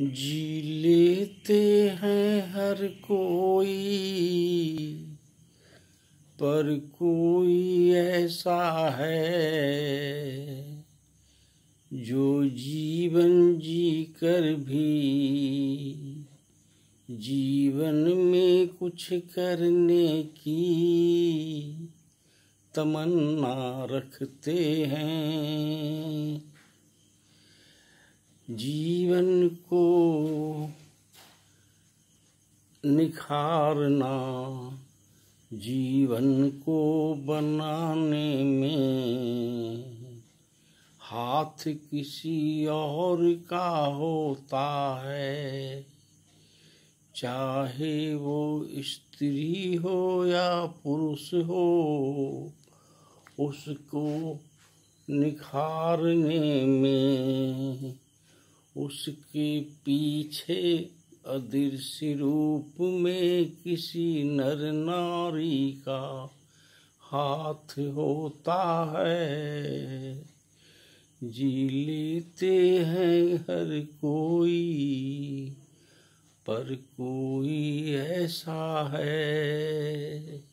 जी लेते हैं हर कोई पर कोई ऐसा है जो जीवन जी कर भी जीवन में कुछ करने की तमन्ना रखते हैं जीवन को निखारना जीवन को बनाने में हाथ किसी और का होता है चाहे वो स्त्री हो या पुरुष हो उसको निखारने में उसके पीछे अदृश्य रूप में किसी नर नारी का हाथ होता है जी लेते हैं हर कोई पर कोई ऐसा है